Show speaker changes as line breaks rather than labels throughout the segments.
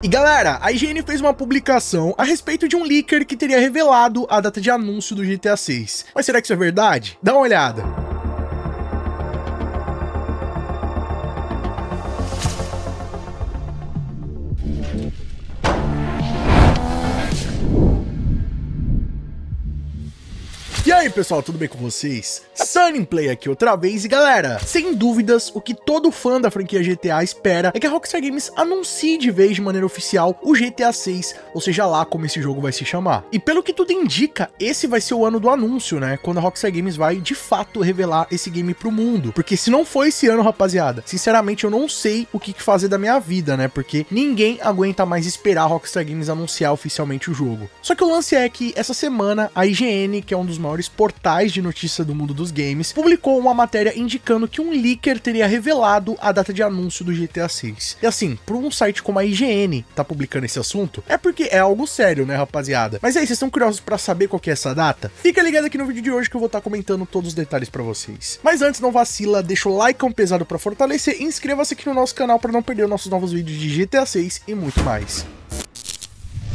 E galera, a IGN fez uma publicação a respeito de um leaker que teria revelado a data de anúncio do GTA 6. Mas será que isso é verdade? Dá uma olhada. aí pessoal, tudo bem com vocês? Sunny Play aqui outra vez e galera, sem dúvidas, o que todo fã da franquia GTA espera é que a Rockstar Games anuncie de vez de maneira oficial o GTA 6, ou seja lá como esse jogo vai se chamar. E pelo que tudo indica, esse vai ser o ano do anúncio, né? Quando a Rockstar Games vai de fato revelar esse game pro mundo. Porque se não for esse ano, rapaziada, sinceramente eu não sei o que fazer da minha vida, né? Porque ninguém aguenta mais esperar a Rockstar Games anunciar oficialmente o jogo. Só que o lance é que essa semana a IGN, que é um dos maiores portais de notícia do mundo dos games, publicou uma matéria indicando que um leaker teria revelado a data de anúncio do GTA 6. E assim, para um site como a IGN tá publicando esse assunto, é porque é algo sério, né, rapaziada? Mas aí, é vocês estão curiosos para saber qual é essa data? Fica ligado aqui no vídeo de hoje que eu vou estar tá comentando todos os detalhes para vocês. Mas antes, não vacila, deixa o like é um pesado para fortalecer e inscreva-se aqui no nosso canal para não perder nossos novos vídeos de GTA 6 e muito mais.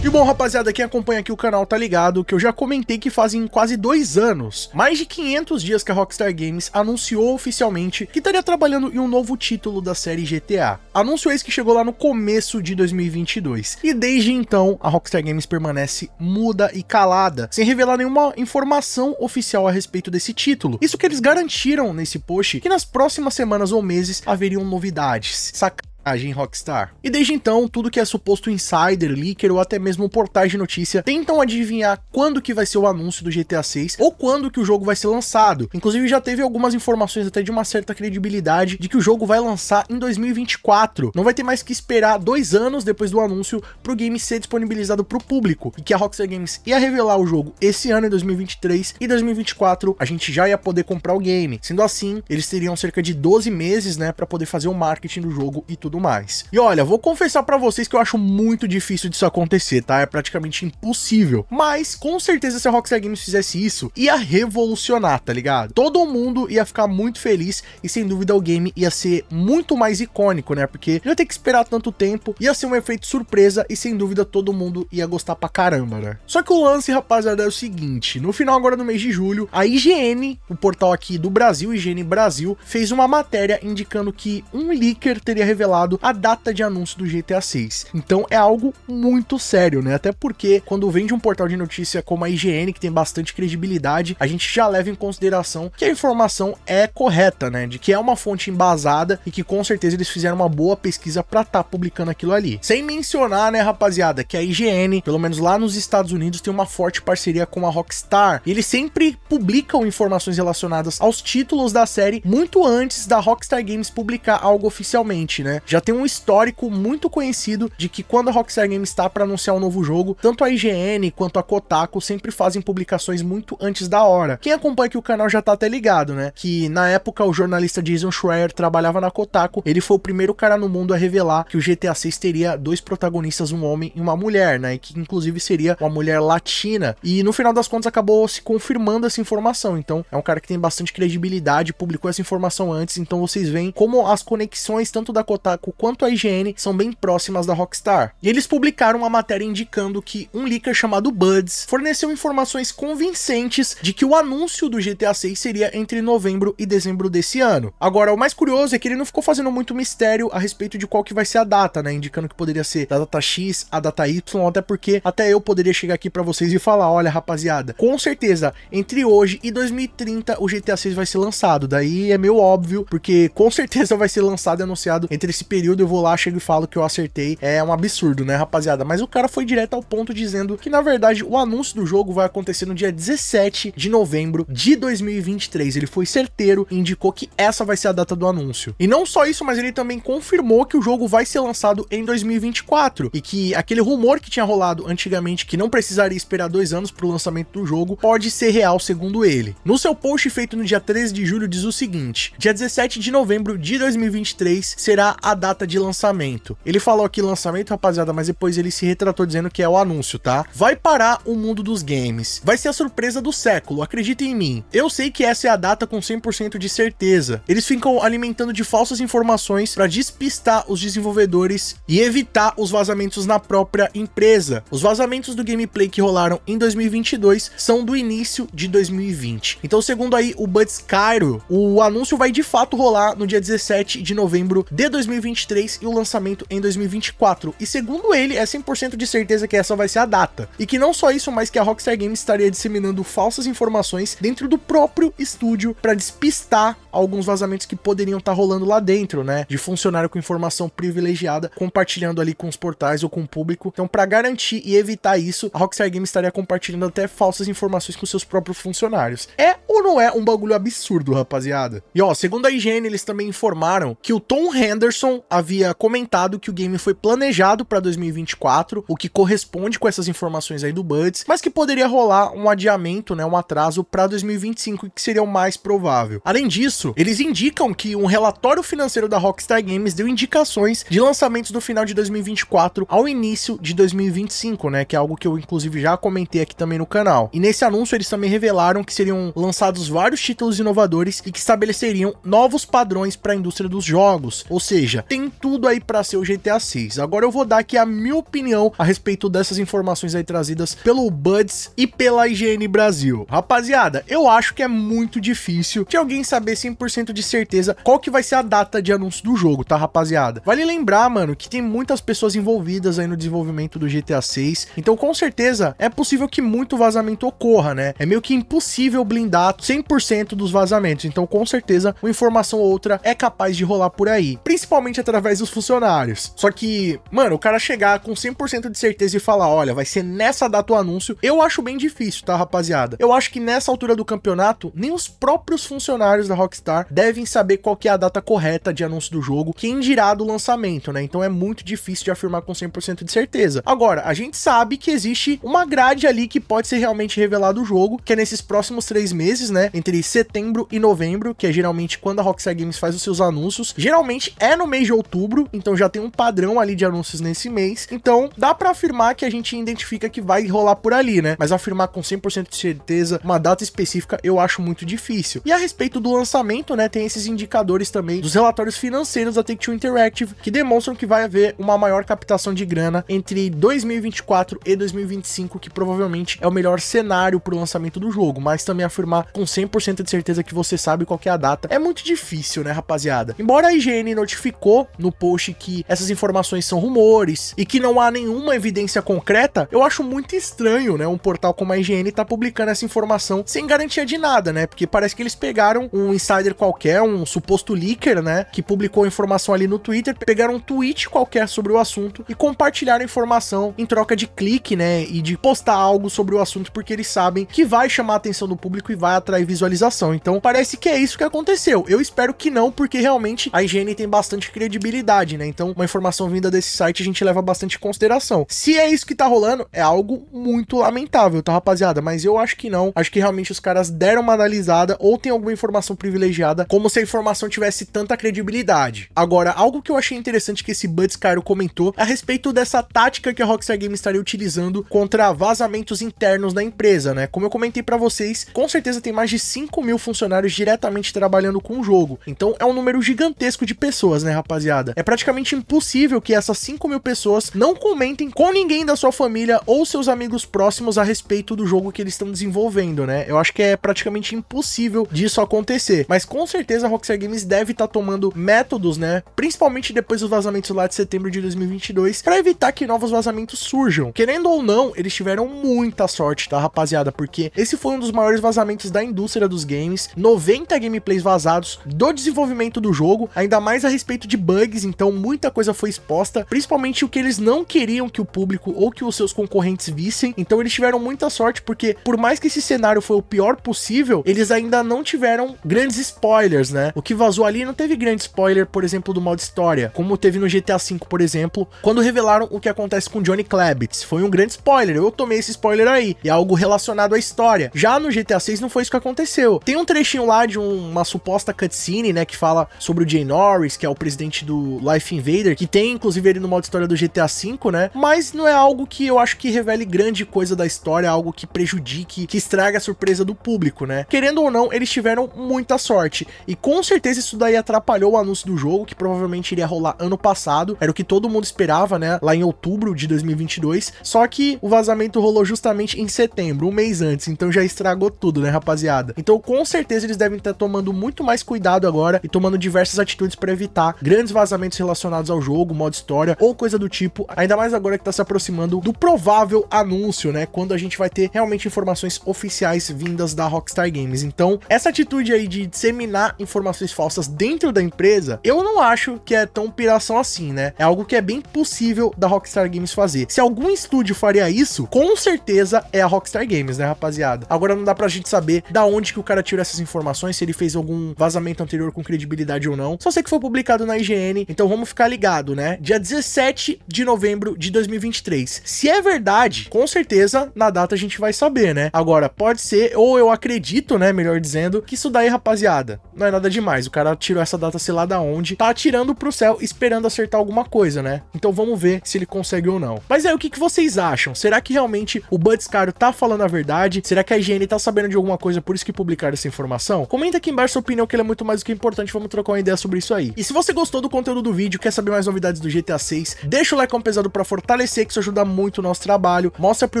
E bom, rapaziada, quem acompanha aqui o canal tá ligado que eu já comentei que fazem quase dois anos, mais de 500 dias que a Rockstar Games anunciou oficialmente que estaria trabalhando em um novo título da série GTA. Anúncio esse que chegou lá no começo de 2022. E desde então, a Rockstar Games permanece muda e calada, sem revelar nenhuma informação oficial a respeito desse título. Isso que eles garantiram nesse post que nas próximas semanas ou meses haveriam novidades. Saca em Rockstar. E desde então, tudo que é suposto insider, leaker ou até mesmo portais de notícia tentam adivinhar quando que vai ser o anúncio do GTA 6 ou quando que o jogo vai ser lançado. Inclusive já teve algumas informações até de uma certa credibilidade de que o jogo vai lançar em 2024. Não vai ter mais que esperar dois anos depois do anúncio para o game ser disponibilizado para o público e que a Rockstar Games ia revelar o jogo esse ano em 2023 e 2024 a gente já ia poder comprar o game. Sendo assim, eles teriam cerca de 12 meses, né, para poder fazer o marketing do jogo e tudo tudo mais. E olha, vou confessar para vocês que eu acho muito difícil disso acontecer, tá? É praticamente impossível. Mas, com certeza, se a Rockstar Games fizesse isso, ia revolucionar, tá ligado? Todo mundo ia ficar muito feliz e, sem dúvida, o game ia ser muito mais icônico, né? Porque não ia ter que esperar tanto tempo, ia ser um efeito surpresa e, sem dúvida, todo mundo ia gostar pra caramba, né? Só que o lance, rapaziada, é o seguinte. No final agora do mês de julho, a IGN, o portal aqui do Brasil, IGN Brasil, fez uma matéria indicando que um leaker teria revelado a data de anúncio do GTA 6. Então é algo muito sério, né? Até porque quando vem de um portal de notícia como a IGN, que tem bastante credibilidade, a gente já leva em consideração que a informação é correta, né? De que é uma fonte embasada e que com certeza eles fizeram uma boa pesquisa para estar tá publicando aquilo ali. Sem mencionar, né, rapaziada, que a IGN, pelo menos lá nos Estados Unidos, tem uma forte parceria com a Rockstar. E eles sempre publicam informações relacionadas aos títulos da série muito antes da Rockstar Games publicar algo oficialmente, né? já tem um histórico muito conhecido de que quando a Rockstar Games está para anunciar um novo jogo, tanto a IGN quanto a Kotaku sempre fazem publicações muito antes da hora. Quem acompanha aqui o canal já tá até ligado, né? Que na época o jornalista Jason Schreier trabalhava na Kotaku, ele foi o primeiro cara no mundo a revelar que o GTA 6 teria dois protagonistas, um homem e uma mulher, né? E que inclusive seria uma mulher latina. E no final das contas acabou se confirmando essa informação. Então é um cara que tem bastante credibilidade, publicou essa informação antes. Então vocês veem como as conexões tanto da Kotaku quanto a IGN são bem próximas da Rockstar. E eles publicaram uma matéria indicando que um leaker chamado Buds forneceu informações convincentes de que o anúncio do GTA 6 seria entre novembro e dezembro desse ano. Agora, o mais curioso é que ele não ficou fazendo muito mistério a respeito de qual que vai ser a data, né? Indicando que poderia ser da data X, a data Y, até porque até eu poderia chegar aqui para vocês e falar, olha, rapaziada, com certeza, entre hoje e 2030 o GTA 6 vai ser lançado. Daí é meio óbvio, porque com certeza vai ser lançado e anunciado entre esse período, eu vou lá, chego e falo que eu acertei. É um absurdo, né, rapaziada? Mas o cara foi direto ao ponto dizendo que, na verdade, o anúncio do jogo vai acontecer no dia 17 de novembro de 2023. Ele foi certeiro e indicou que essa vai ser a data do anúncio. E não só isso, mas ele também confirmou que o jogo vai ser lançado em 2024 e que aquele rumor que tinha rolado antigamente que não precisaria esperar dois anos para o lançamento do jogo pode ser real, segundo ele. No seu post feito no dia 13 de julho, diz o seguinte: dia 17 de novembro de 2023 será a data de lançamento. Ele falou aqui lançamento, rapaziada, mas depois ele se retratou dizendo que é o anúncio, tá? Vai parar o mundo dos games. Vai ser a surpresa do século, acredita em mim. Eu sei que essa é a data com 100% de certeza. Eles ficam alimentando de falsas informações para despistar os desenvolvedores e evitar os vazamentos na própria empresa. Os vazamentos do gameplay que rolaram em 2022 são do início de 2020. Então, segundo aí o Buds Cairo, o anúncio vai de fato rolar no dia 17 de novembro de 2022. 2023 e o lançamento em 2024. E segundo ele, é 100% de certeza que essa vai ser a data. E que não só isso, mas que a Rockstar Games estaria disseminando falsas informações dentro do próprio estúdio para despistar alguns vazamentos que poderiam estar tá rolando lá dentro, né? De funcionário com informação privilegiada compartilhando ali com os portais ou com o público. Então, para garantir e evitar isso, a Rockstar Games estaria compartilhando até falsas informações com seus próprios funcionários. É ou não é um bagulho absurdo, rapaziada? E ó, segundo a IGN, eles também informaram que o Tom Henderson havia comentado que o game foi planejado para 2024, o que corresponde com essas informações aí do Buds, mas que poderia rolar um adiamento, né, um atraso para 2025, que seria o mais provável. Além disso, isso, eles indicam que um relatório financeiro da Rockstar Games deu indicações de lançamentos do final de 2024 ao início de 2025, né? Que é algo que eu, inclusive, já comentei aqui também no canal. E nesse anúncio, eles também revelaram que seriam lançados vários títulos inovadores e que estabeleceriam novos padrões para a indústria dos jogos. Ou seja, tem tudo aí para ser o GTA 6. Agora eu vou dar aqui a minha opinião a respeito dessas informações aí trazidas pelo Buds e pela IGN Brasil. Rapaziada, eu acho que é muito difícil de alguém saber se 100% de certeza qual que vai ser a data de anúncio do jogo, tá, rapaziada? Vale lembrar, mano, que tem muitas pessoas envolvidas aí no desenvolvimento do GTA 6, então com certeza é possível que muito vazamento ocorra, né? É meio que impossível blindar 100% dos vazamentos, então com certeza uma informação ou outra é capaz de rolar por aí, principalmente através dos funcionários. Só que, mano, o cara chegar com 100% de certeza e falar, olha, vai ser nessa data o anúncio, eu acho bem difícil, tá, rapaziada? Eu acho que nessa altura do campeonato, nem os próprios funcionários da Rockstar Rockstar devem saber qual que é a data correta de anúncio do jogo, quem dirá do lançamento, né? Então é muito difícil de afirmar com 100% de certeza. Agora, a gente sabe que existe uma grade ali que pode ser realmente revelado o jogo, que é nesses próximos três meses, né? Entre setembro e novembro, que é geralmente quando a Rockstar Games faz os seus anúncios. Geralmente é no mês de outubro, então já tem um padrão ali de anúncios nesse mês. Então dá para afirmar que a gente identifica que vai rolar por ali, né? Mas afirmar com 100% de certeza uma data específica eu acho muito difícil. E a respeito do lançamento faturamento, né, tem esses indicadores também dos relatórios financeiros da Take-Two Interactive, que demonstram que vai haver uma maior captação de grana entre 2024 e 2025, que provavelmente é o melhor cenário para o lançamento do jogo, mas também afirmar com 100% de certeza que você sabe qual é a data é muito difícil, né, rapaziada? Embora a IGN notificou no post que essas informações são rumores e que não há nenhuma evidência concreta, eu acho muito estranho, né, um portal como a IGN tá publicando essa informação sem garantia de nada, né? Porque parece que eles pegaram um Instagram insider qualquer, um suposto leaker, né, que publicou informação ali no Twitter, pegaram um tweet qualquer sobre o assunto e compartilharam informação em troca de clique, né, e de postar algo sobre o assunto porque eles sabem que vai chamar a atenção do público e vai atrair visualização. Então, parece que é isso que aconteceu. Eu espero que não, porque realmente a higiene tem bastante credibilidade, né? Então, uma informação vinda desse site a gente leva bastante em consideração. Se é isso que tá rolando, é algo muito lamentável, tá, rapaziada? Mas eu acho que não. Acho que realmente os caras deram uma analisada ou tem alguma informação privilegiada privilegiada, como se a informação tivesse tanta credibilidade. Agora, algo que eu achei interessante que esse Buds Cairo comentou é a respeito dessa tática que a Rockstar Games estaria utilizando contra vazamentos internos da empresa, né? Como eu comentei para vocês, com certeza tem mais de 5 mil funcionários diretamente trabalhando com o jogo. Então é um número gigantesco de pessoas, né, rapaziada? É praticamente impossível que essas 5 mil pessoas não comentem com ninguém da sua família ou seus amigos próximos a respeito do jogo que eles estão desenvolvendo, né? Eu acho que é praticamente impossível disso acontecer. Mas mas com certeza a Rockstar Games deve estar tá tomando métodos, né? Principalmente depois dos vazamentos lá de setembro de 2022, para evitar que novos vazamentos surjam. Querendo ou não, eles tiveram muita sorte, tá, rapaziada? Porque esse foi um dos maiores vazamentos da indústria dos games, 90 gameplays vazados do desenvolvimento do jogo, ainda mais a respeito de bugs, então muita coisa foi exposta, principalmente o que eles não queriam que o público ou que os seus concorrentes vissem. Então eles tiveram muita sorte porque por mais que esse cenário foi o pior possível, eles ainda não tiveram grandes spoilers, né? O que vazou ali não teve grande spoiler, por exemplo, do modo história, como teve no GTA V, por exemplo, quando revelaram o que acontece com Johnny Klebitz. Foi um grande spoiler, eu tomei esse spoiler aí, é algo relacionado à história. Já no GTA VI não foi isso que aconteceu. Tem um trechinho lá de um, uma suposta cutscene, né, que fala sobre o Jay Norris, que é o presidente do Life Invader, que tem inclusive ele no modo história do GTA V, né? Mas não é algo que eu acho que revele grande coisa da história, algo que prejudique, que estraga a surpresa do público, né? Querendo ou não, eles tiveram muita sorte sorte. E com certeza isso daí atrapalhou o anúncio do jogo, que provavelmente iria rolar ano passado, era o que todo mundo esperava, né, lá em outubro de 2022, só que o vazamento rolou justamente em setembro, um mês antes, então já estragou tudo, né, rapaziada? Então com certeza eles devem estar tá tomando muito mais cuidado agora e tomando diversas atitudes para evitar grandes vazamentos relacionados ao jogo, modo história ou coisa do tipo, ainda mais agora que tá se aproximando do provável anúncio, né, quando a gente vai ter realmente informações oficiais vindas da Rockstar Games. Então, essa atitude aí de disseminar informações falsas dentro da empresa, eu não acho que é tão piração assim, né? É algo que é bem possível da Rockstar Games fazer. Se algum estúdio faria isso, com certeza é a Rockstar Games, né, rapaziada? Agora não dá pra gente saber da onde que o cara tirou essas informações, se ele fez algum vazamento anterior com credibilidade ou não. Só sei que foi publicado na IGN, então vamos ficar ligado, né? Dia 17 de novembro de 2023. Se é verdade, com certeza na data a gente vai saber, né? Agora, pode ser, ou eu acredito, né, melhor dizendo, que isso daí, rapaziada, não é nada demais, o cara tirou essa data sei lá da onde, tá atirando pro céu esperando acertar alguma coisa, né? Então vamos ver se ele consegue ou não. Mas aí, é, o que, que vocês acham? Será que realmente o Butscaro tá falando a verdade? Será que a IGN tá sabendo de alguma coisa, por isso que publicaram essa informação? Comenta aqui embaixo sua opinião, que ele é muito mais do que importante, vamos trocar uma ideia sobre isso aí. E se você gostou do conteúdo do vídeo, quer saber mais novidades do GTA 6, deixa o like é um pesado pra fortalecer, que isso ajuda muito o nosso trabalho, mostra pro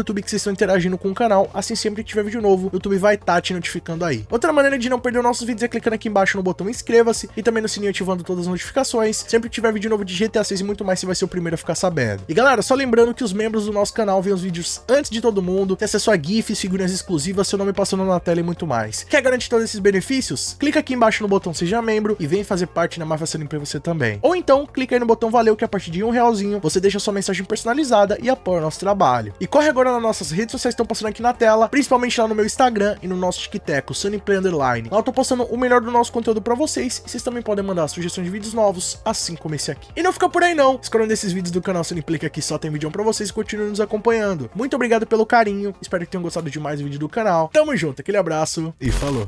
YouTube que vocês estão interagindo com o canal, assim sempre que tiver vídeo novo, o YouTube vai estar tá te notificando aí. Outra maneira de não perder nossos vídeos vídeos é clicando aqui embaixo no botão inscreva-se e também no sininho ativando todas as notificações. Sempre que tiver vídeo novo de GTA 6 e muito mais, você vai ser o primeiro a ficar sabendo. E galera, só lembrando que os membros do nosso canal veem os vídeos antes de todo mundo, tem acesso a GIFs, figurinhas exclusivas, seu nome passando na tela e muito mais. Quer garantir todos esses benefícios? Clica aqui embaixo no botão Seja Membro e vem fazer parte da Mafia Sendo pra você também. Ou então, clica aí no botão Valeu, que é a partir de um realzinho você deixa sua mensagem personalizada e apoia o nosso trabalho. E corre agora nas nossas redes sociais que estão passando aqui na tela, principalmente lá no meu Instagram e no nosso TikTok, Sunny Play Underline. Lá eu tô postando o melhor do nosso conteúdo para vocês. E Vocês também podem mandar sugestões de vídeos novos, assim como esse aqui. E não fica por aí não. Escolhendo esses vídeos do canal implica que só tem vídeo para vocês e nos acompanhando. Muito obrigado pelo carinho. Espero que tenham gostado de mais vídeo do canal. Tamo junto, aquele abraço e falou.